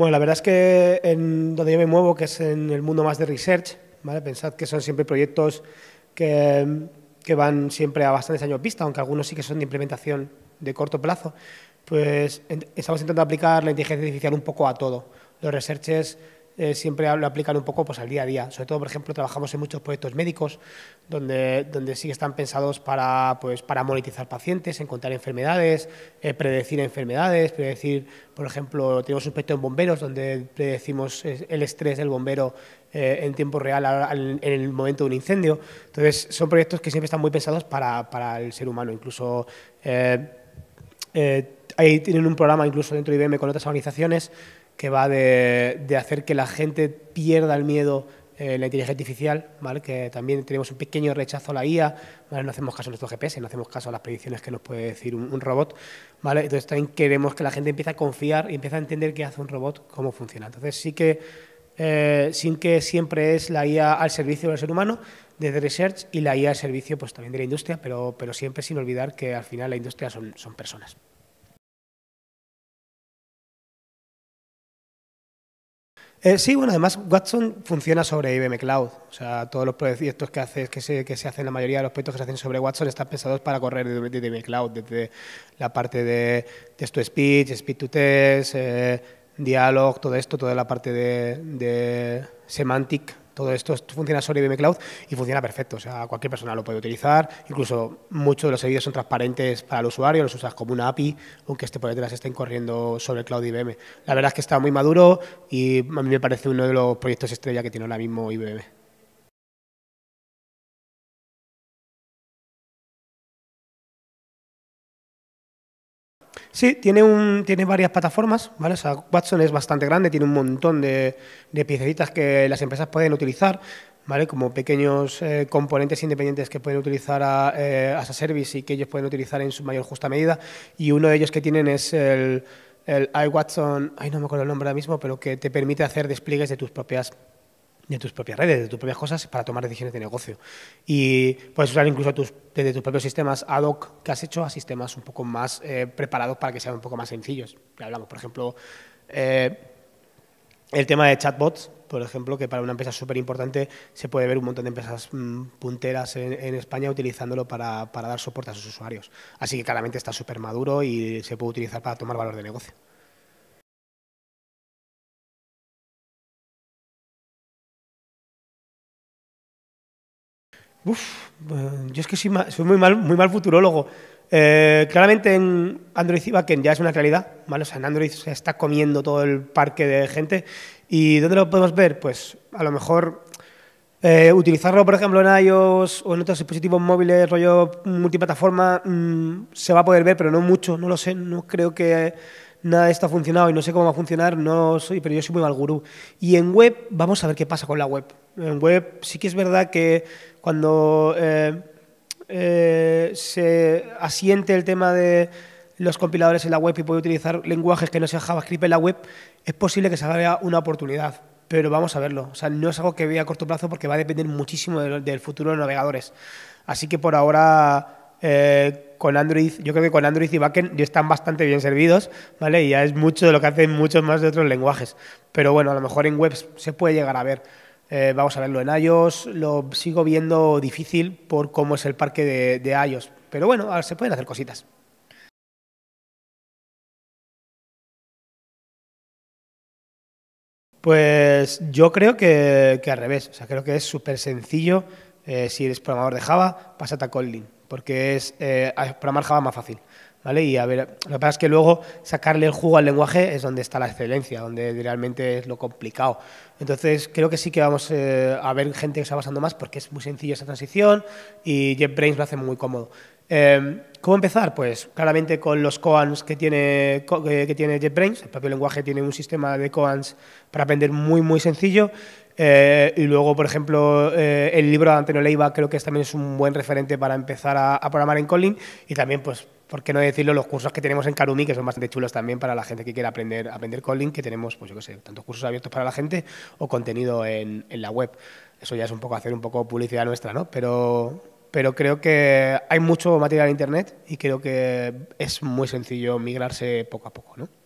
Bueno, la verdad es que en donde yo me muevo, que es en el mundo más de research, ¿vale? pensad que son siempre proyectos que, que van siempre a bastantes años vista, aunque algunos sí que son de implementación de corto plazo, pues estamos intentando aplicar la inteligencia artificial un poco a todo. Los researches eh, siempre lo aplican un poco pues, al día a día. Sobre todo, por ejemplo, trabajamos en muchos proyectos médicos donde, donde sí están pensados pues, para, monetizar pacientes, encontrar enfermedades, eh, predecir enfermedades, predecir, por ejemplo, tenemos un proyecto en bomberos donde predecimos el estrés del bombero eh, en tiempo real en el momento de un incendio. Entonces, son proyectos que siempre están muy pensados para, para el ser humano. Incluso ahí tienen un programa incluso dentro de IBM con otras organizaciones que va de, hacer que la gente pierda el miedo a eh, la inteligencia artificial, ¿vale? que también tenemos un pequeño rechazo a la IA, no hacemos caso a nuestros GPS, no hacemos caso a las predicciones que nos puede decir un, robot. ¿vale? Entonces también queremos que la gente empiece a confiar y empiece a entender qué hace un robot, cómo funciona. Entonces sí que, eh, sin que siempre es la IA al servicio del ser humano, desde Research y la IA al servicio pues, también de la industria, pero, pero siempre sin olvidar que al final la industria son, son personas. Eh, sí, bueno, además Watson funciona sobre IBM Cloud. O sea, todos los proyectos que, se, que se hacen, la mayoría de los proyectos que se hacen sobre Watson están pensados para correr desde IBM Cloud, desde la parte de text to speech, speech to text, eh, dialog, todo esto, toda la parte de, de semantic todo esto funciona sobre IBM Cloud y funciona perfecto. O sea, cualquier persona lo puede utilizar. Incluso muchos de los servicios son transparentes para el usuario, los usas como una API, aunque este proyecto detrás estén corriendo sobre cloud IBM. La verdad es que está muy maduro y a mí me parece uno de los proyectos estrella que tiene ahora mismo IBM. Sí, tiene, un, tiene varias plataformas, ¿vale? Watson es bastante grande, tiene un montón de, de que las empresas pueden utilizar, ¿vale? Como pequeños eh, componentes independientes que pueden utilizar a, eh, as a service y que ellos pueden utilizar en su mayor justa medida. Y uno de ellos que tienen es el, el iWatson, ay, no me acuerdo el nombre ahora mismo, pero que te permite hacer despliegues de tus propias de tus propias redes, de tus propias cosas para tomar decisiones de negocio. Y puedes usar incluso tus, desde tus propios sistemas ad hoc que has hecho a sistemas un poco más eh, preparados para que sean un poco más sencillos. Ya hablamos, por ejemplo, eh, el tema de chatbots, por ejemplo, que para una empresa súper importante se puede ver un montón de empresas mm, punteras en, España utilizándolo para, para dar soporte a sus usuarios. Así que claramente está súper maduro y se puede utilizar para tomar valor de negocio. Uf, eh, yo es que soy, soy muy, mal, muy mal futurólogo. Eh, claramente en Android y backend ya es una realidad, ¿vale? O sea, en Android se está comiendo todo el parque de gente. ¿Y dónde lo podemos ver? Pues a lo mejor eh, utilizarlo, por ejemplo, en iOS o en otros dispositivos móviles, rollo multiplataforma, mm, se va a poder ver, pero no mucho, no lo sé, no creo que nada de esto ha funcionado y no sé cómo va a funcionar, no soy, pero yo soy muy mal gurú. Y en web, vamos a ver qué pasa con la web. En web sí que es verdad que cuando eh, eh, se asiente el tema de los compiladores en la web y puede utilizar lenguajes que no sean JavaScript en la web, es posible que se haga una oportunidad. Pero vamos a verlo. O sea, no es algo que vea a corto plazo porque va a depender muchísimo del, futuro de los navegadores. Así que por ahora, eh, con Android, yo creo que con Android y Backend están bastante bien servidos, ¿vale? Y ya es mucho de lo que hacen muchos más de otros lenguajes. Pero bueno, a lo mejor en web se puede llegar a ver. Eh, vamos a verlo en iOS, lo sigo viendo difícil por cómo es el parque de, de iOS. Pero bueno, se pueden hacer cositas. Pues yo creo que, al revés. O sea, creo que es súper sencillo. Eh, si eres programador de Java, pásate a Kotlin, porque es eh, programar Java más fácil. ¿Vale? Y a ver, lo que pasa es que luego sacarle el jugo al lenguaje es donde está la excelencia, donde realmente es lo complicado. Entonces, creo que sí que vamos eh, a ver gente que se va basando más porque es muy sencillo esa transición y JetBrains lo hace muy cómodo. Em, ¿Cómo empezar? Pues claramente con los coans que tiene, eh, que tiene JetBrains. El propio lenguaje tiene un sistema de coans para aprender muy, muy sencillo. Eh, y luego, por ejemplo, el libro de Antonio Leiva creo que también es un buen referente para empezar a, a programar en Kotlin y también pues por qué no decirlo, los cursos que tenemos en Karumi, que son bastante chulos también para la gente que quiere aprender, aprender calling, que tenemos, pues yo qué sé, tantos cursos abiertos para la gente o contenido en, la web. Eso ya es un poco hacer un poco publicidad nuestra, ¿no? Pero, pero creo que hay mucho material en Internet y creo que es muy sencillo migrarse poco a poco, ¿no?